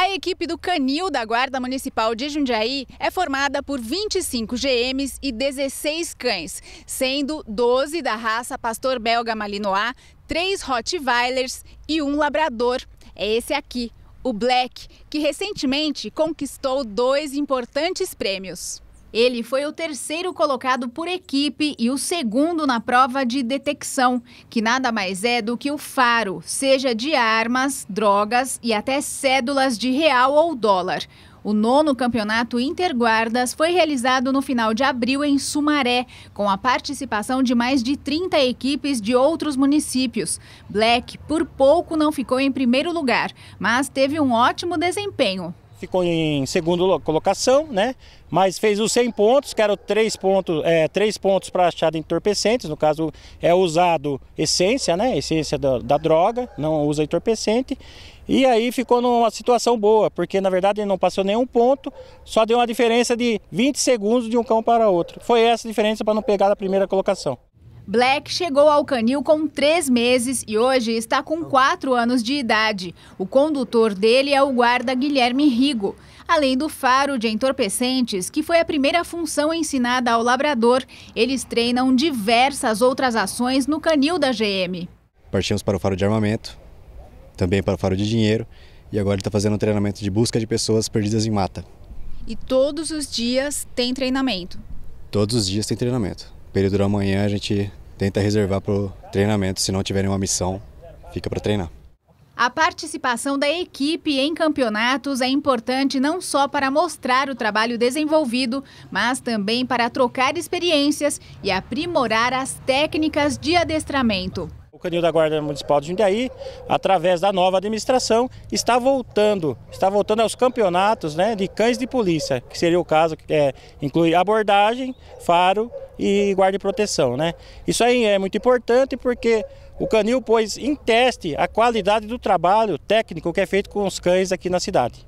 A equipe do Canil da Guarda Municipal de Jundiaí é formada por 25 GMs e 16 cães, sendo 12 da raça pastor belga malinois, 3 Rottweilers e um labrador. É esse aqui, o Black, que recentemente conquistou dois importantes prêmios. Ele foi o terceiro colocado por equipe e o segundo na prova de detecção, que nada mais é do que o faro, seja de armas, drogas e até cédulas de real ou dólar. O nono campeonato Interguardas foi realizado no final de abril em Sumaré, com a participação de mais de 30 equipes de outros municípios. Black por pouco não ficou em primeiro lugar, mas teve um ótimo desempenho ficou em segundo colocação, né? Mas fez os 100 pontos, que eram 3 é, pontos, é, pontos para achado entorpecentes, no caso é usado essência, né? Essência da, da, droga, não usa entorpecente. E aí ficou numa situação boa, porque na verdade ele não passou nenhum ponto, só deu uma diferença de 20 segundos de um cão para outro. Foi essa a diferença para não pegar a primeira colocação. Black chegou ao canil com três meses e hoje está com quatro anos de idade. O condutor dele é o guarda Guilherme Rigo. Além do faro de entorpecentes, que foi a primeira função ensinada ao labrador, eles treinam diversas outras ações no canil da GM. Partimos para o faro de armamento, também para o faro de dinheiro, e agora ele está fazendo um treinamento de busca de pessoas perdidas em mata. E todos os dias tem treinamento? Todos os dias tem treinamento período da manhã a gente tenta reservar para o treinamento. Se não tiver nenhuma missão, fica para treinar. A participação da equipe em campeonatos é importante não só para mostrar o trabalho desenvolvido, mas também para trocar experiências e aprimorar as técnicas de adestramento. O Canil da Guarda Municipal de Jundiaí, através da nova administração, está voltando, está voltando aos campeonatos né, de cães de polícia, que seria o caso que é, inclui abordagem, faro, e guarda proteção, né? Isso aí é muito importante porque o Canil pôs em teste a qualidade do trabalho técnico que é feito com os cães aqui na cidade.